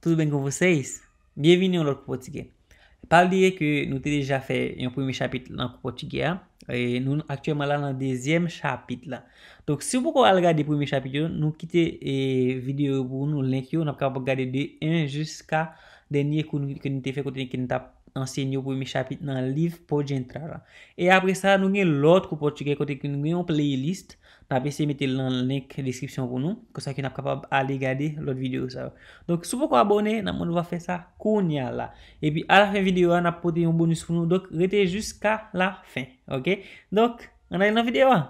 Toutou ben kou vwoseis, bienvinyon lor kou potige. Pal diye ke nou te deja fe yon premi chapit lan kou potige, nou aktuèman lan nan dezyem chapit la. Tok si wou pou kou al gade premi chapit yo, nou kite e, videyo pou nou lenk yo, nan pou gade de yon jiska denye kou nou te fe kou tenye ki nou tap. enseño pou mi chapit nan liv pou jentra la. E apre sa, nou gen lout pou pou chike kote ki nou gen yon playlist. Nabe se mette nan link description pou nou. Kosa ki nap kapab ale gade lout video sa. Donc sou pou kon abone, nan moun nou va fe sa koun ya la. E pi ala fin video la, nap pote yon bonus pou nou. Dok rete jiska la fin. Ok? Donc, anay nan video la.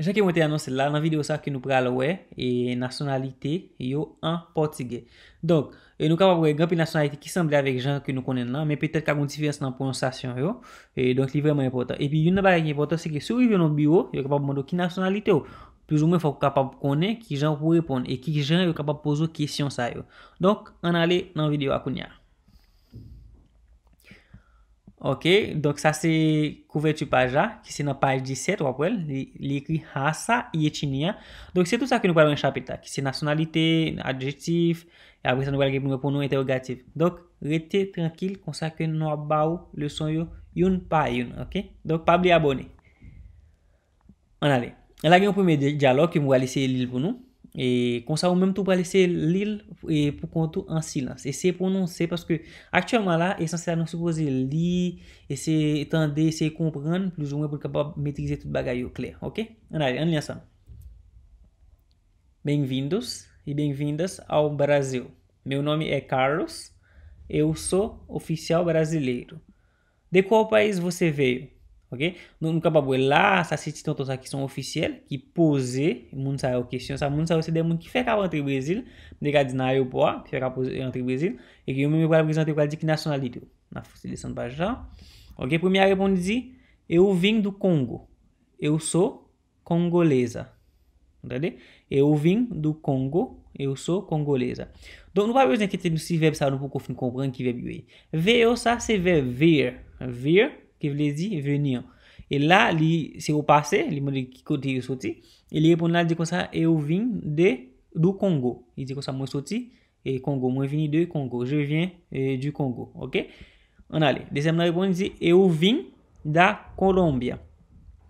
E jan ke mwen te anons la nan video sa ke nou pral wè, e nasyonalite yo an potige. Donk, e nou kapap wè gampi nasyonalite ki semblè avèk jan ke nou konen nan, men petèl ka kontifiyans nan prononsasyon yo, e donk li vreman yon potan. E pi yon nabare yon yon potan se ke sou yon nan biyo, yo kapap mwando ki nasyonalite yo, plus ou mwen fap kapap konen ki jan wou repon, e ki jan yo kapap pozo kesyon sa yo. Donk, an ale nan video akoun ya. Ok, donk sa se kouvetu paj la, ki se nan paj 17 wapwen, li ekri hasa yetinia. Donk se tout sa ki nou wapwen chapeta, ki se nasyonalite, adjetif, apre sa nou wapwen pou nou interogatif. Donk rete tranquil, konsa ki nou wapwen le son yo yon pa yon, ok? Donk pa bli abone. An ale, ala gen pou me diyalo ki mou wale se li l pou nou. Et comme ça, ou même tout pas laisser l'île et pour compte en silence. Et c'est prononcer parce que actuellement là, essentiellement, supposer lire, essayer étendre, essayer comprendre, plus ou moins pour capable maîtriser tout bagaille au clair. Ok? On allez, on lit ensemble. Bem-vindos e bem-vindas ao Brasil. Meu nome é Carlos, eu sou oficial brasileiro. De qual país você veio? Ok, nou ka pa bwe la sa siti ton ton sa kison ofisyel ki pose, moun sa yo kesyon, sa moun sa yo oh. se de moun ki fek avante yon brezil, ne ka diz na yo po a, ki fek avante yon brezil, e ki yon moun yon brezil ante yon kvalidik nasyon alit, na fosile san pa jan. Ok, pwemye a repon dizi, eu vin do Kongo, eu so Kongoleza. Antade? Eu vin do Kongo, eu so Kongoleza. Don, nou pa bwe yo zen ki te si veb sa yon pou kofin kongol, an ki veb yon yon yon. Ve yo sa se ve ve, ve yon. qui veut dire venir. Et là, c'est au passé, il m'a dit côté Et sorti. Il répond là, il dit comme ça, et au vin de, du Congo. Il dit comme ça, moi sorti, et Congo, moi venu de Congo, je viens euh, du Congo. Ok? On allait. Deuxième réponse, il dit, et au vin de Colombie.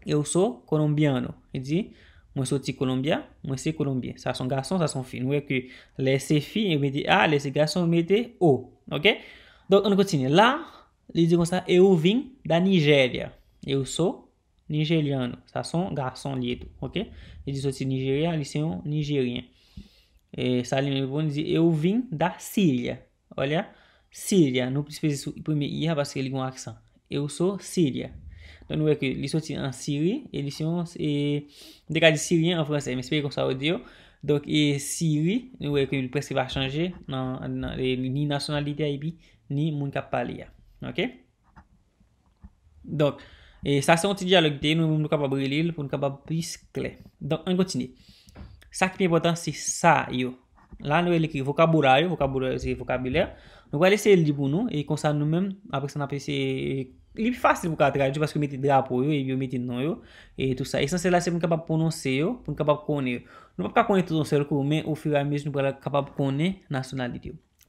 Et au so, colombiano. Il dit, moi sorti Colombia, moi c'est Colombien. Ça son garçon, ça son fille. Nous que les filles, ils me dit, ah, les garçons, ils mettaient oh Ok? Donc, on continue. Là, Eles iam gostar. Eu vim da Nigéria. Eu sou nigeriano. Sasson tá? garçom lido, ok? Eles são nigerianos, eles são nigerianos. É, Salim vão dizer, eu vim da Síria. Olha, Síria. Não precisa isso primeiro ir para ele com accent. Eu sou Síria. Então, não é que eles são en Síria, eles são é, e de syrien en français, mais c'est comme ça audio. Donc é et Syrie, nous que presque va changer dans ni é, nationalité ni moun kap parler. Ok. Donk. E sa se onti diyalog de. Nou moun moun nou kapab relil. Poun moun kapab piskle. Donk. An kontine. Sa ki mwen botan se sa yo. La nou elikri vokaburaryo. Vokaburaryo se ki vokabilya. Nou wale se el di pou nou. E konsan nou moun. Aprek se nan apre se. Li pi fasil pou katre. Jou paske mwen meti drapo yo. E yo meti nou yo. E tout sa. E san se la se moun kapab pononse yo. Poun moun kapab kone yo. Nou moun kapab kone touton se yo. Kou men ou fiwè mèz nou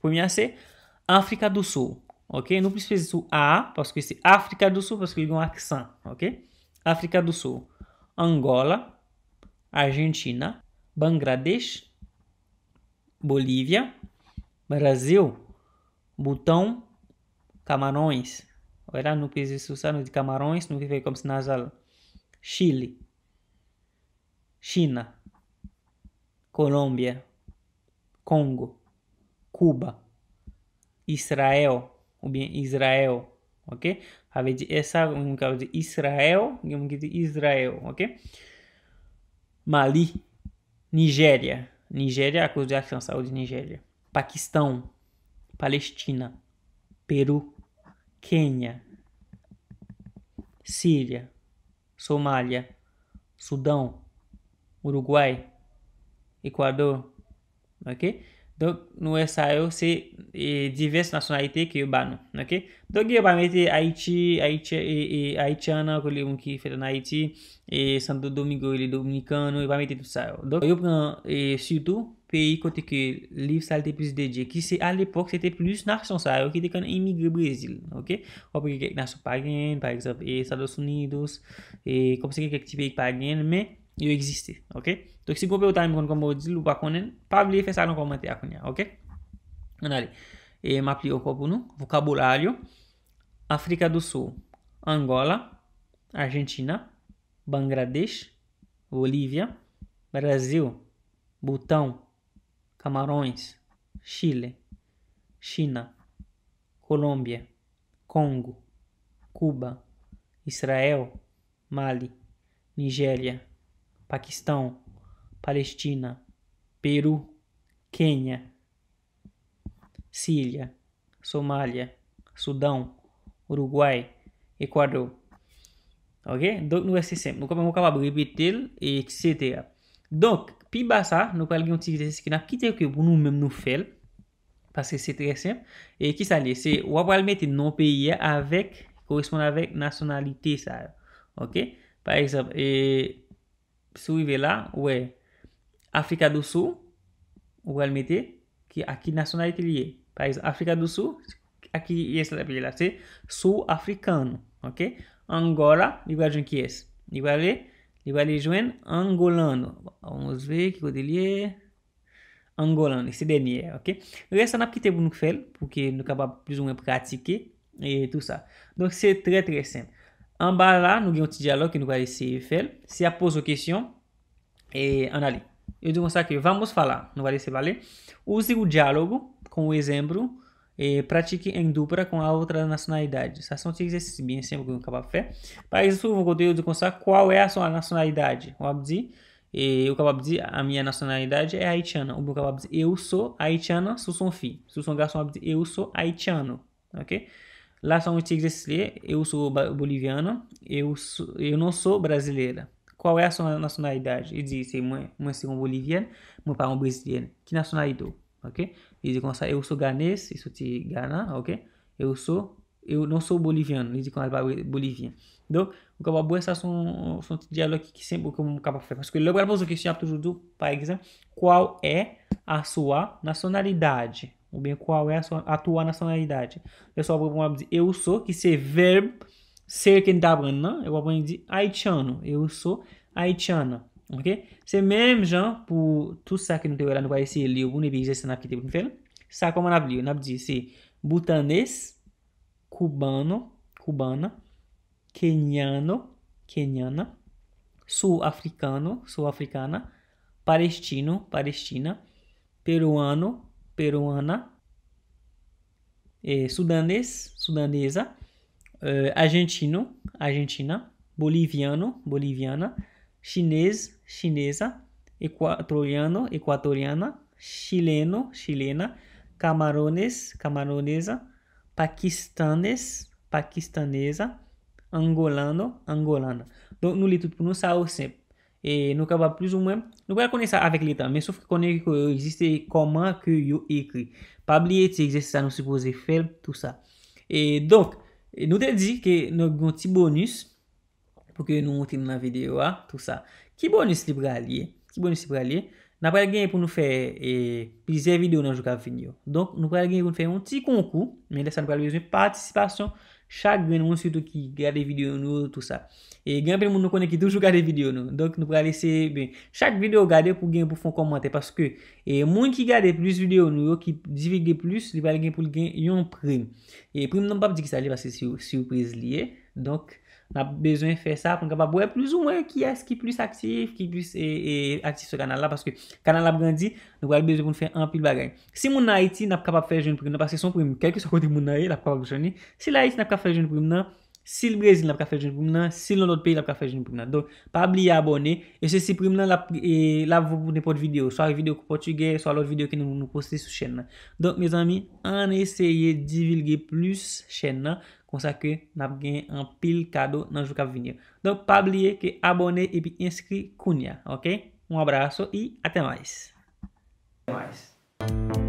moun ok? não precisa preciso A, posso que África do Sul, posso escrever um a accent, ok? África do Sul, Angola, Argentina, Bangladesh, Bolívia, Brasil, Butão, Camarões. Olha, não preciso usar de Camarões, não vive como se nasal. Chile, China, Colômbia, Congo, Cuba, Israel, ou bien Israel. Okay હવે જે એસા મુકાવજે ઇસરાયલ કે મૂકી Israel, ok? Mali, Nigéria. Nigéria, acordo de ação, saúde Nigéria. Paquistão, Palestina, Peru, Quênia, Síria, Somália, Sudão, Uruguai, Equador, ok? Don nou e sa yo se e, diverse nasyonalite ki yo ban nou. Don ki yo pa mete Haiti, e, e, Haitiana, kolè yon ki fet an Haiti, e santo domigo li dominikan, nou yo pa mete tout sa yo. Don yo pren suto peyi kote ke liv salte plus deje, ki se al epok se te plus nasyon sa yo, ki te kan emigre Brazil. Ou peye kek nasyon pagen, par exemple, e Salos Unidos, e kom se kek kek tipe yon pagen, me... ju existe, ok? então si você ou tan mi kon kon mou di, lou pa konen, pa vle fè sa nan komante akoun ya, okay? An ale, e map li okopou nou, vokabularyo, Afrika do Sul, Angola, Argentina, Bangladesh, Bolívia, Brasil, Butão, Camarões, Chile, China, Colômbia, Congo, Cuba, Israel, Mali, Nigéria, Pakistan, Palestina, Peru, Kenya, Silya, Somalia, Sudan, Uruguay, Ecuador. Ok? Donk nou wè se sem. Nou komèm wè kapab repitil, et sè tè. Donk, pi basa, nou pal gen yon ti wè se sè sè kina, ki tè wè ki wè pou nou menm nou fel, pasè sè tè sè, e ki sa lè, se wè pal meti nou peye avèk, korrespond avèk nasyonalite sa. Ok? Par exemple, e... Si ou i ve la, ou e Afrika do sou, ou al mette ki aki nasyonalite li e. Par exemple, Afrika do sou, aki i es la apeli la. Se sou Afrikano. Angola, li va jen ki es. Li va le, li va le jwen Angolano. On se ve ki kote li e. Angolano, se denye. Res an ap kite pou nou fel pou ki nou kaba plizoume pratike. Et tout sa. Don se tre tre senp. An lá, la nou gen yon ti diyalog ki nou fel. Si a pose questiona kesyon, e an ali. Eu digo isso vamos falar, não vai ser valer. Use o diálogo com o exemplo e pratique em dupla com a outra nacionalidade. Essa são exercícios bem sempre com café. Para isso, eu vou dizer de qual é a sua nacionalidade. O abdi, e o a minha nacionalidade é haitiana. O cababdi, eu sou haitiana, sou son fi. Sou son garçom abdi, eu sou haitiano, OK? Lá são os tigres slê, eu sou boliviano eu, sou, eu não sou brasileira. Qual é a sua nacionalidade? Ele disse mãe, mãe sou boliviana, meu pai é um brasileiro. Que nacionalidade? Ok? Ele diz, essa eu sou ganês, isso te Gana, ok? Eu sou, eu não sou boliviano, ele diz, boliviano. Então, o que capa boa, essa são, são diálogos que sempre que eu capa faz. Porque logo após pôs a questão, por exemplo, qual é a sua nacionalidade? ou bem qual é a, sua, a tua nacionalidade. Eu só vou dizer eu sou, que ser verbo ser quem tá né? Eu vou dizer haitiano, eu sou haitiana. Ok? C'est mesmo já por tu ça que não devons nous essayer de lire, nous devons essayer de faire. Ça, comment on como na On na dit se boutanês, cubano, cubana, keniano, keniana, sul-africano, sul-africana, palestino, palestina, peruano, peruana, é, sudanês, sudanesa, é, argentino, argentina, boliviano, boliviana, chinês, chinesa, equatoriano, equatoriana, chileno, chilena, camarones, camaronesa, paquistanês, paquistanesa, angolano, angolana. Então, nous les toutes pour nous, E nou ka wap plus ou mwen, nou kwa l konen sa avek l etan, men souf konen ki yo eksiste koman ki yo ekri. Pabli eti egzeste sa nou se pose felb, tout sa. E donk, nou te di ki nou gwen ti bonus pou ke nou montin nan videyo a, tout sa. Ki bonus li pralye, ki bonus li pralye, nan pralye genye pou nou fe e, plize videyo nan jou ka vinyo. Donk, nou pralye genye pou nou fe yon ti konkou, men la sa nou pralye veze patisipasyon. Chak gwen moun sou tou ki gade videyo nou tout sa. E gwen apen moun nou konen ki toujou gade videyo nou. Donk nou pou la lese, ben, chak videyo gade pou gwen pou fon komante. Paske, e moun ki gade plus videyo nou, ki divige plus, li wale gen pou l gen yon prem. E prem nan pap di ki sa li, paske si ou prez li e. Donk. N ap bezwen fè sa pou n kapap wè plus ou mwè ki as ki plus aktif, ki plus e, e, aktif se kanal la. Paske kanal ap gandhi, nou wè bezwen pou n fè anpil bagay. Si moun a iti, n ap kapap fè joun proum nan, paske son proum, kèk ki sa kote moun a e, n ap kapap fè joun proum nan. Si l Brésil, n ap kapap fè joun proum nan. Si l lout pè, n ap kapap fè joun proum nan. Don, pa abliye abone, e se si proum nan, la voun ne pot videyo. So a videyo pou portugè, so a lout videyo ki nou nou poste sou chèn nan. Don, mè zami, an esye consacré, nous avons un pile cadeau dans le não qui que abonner e puis cunha, Ok? Um abraço e mais. Até mais.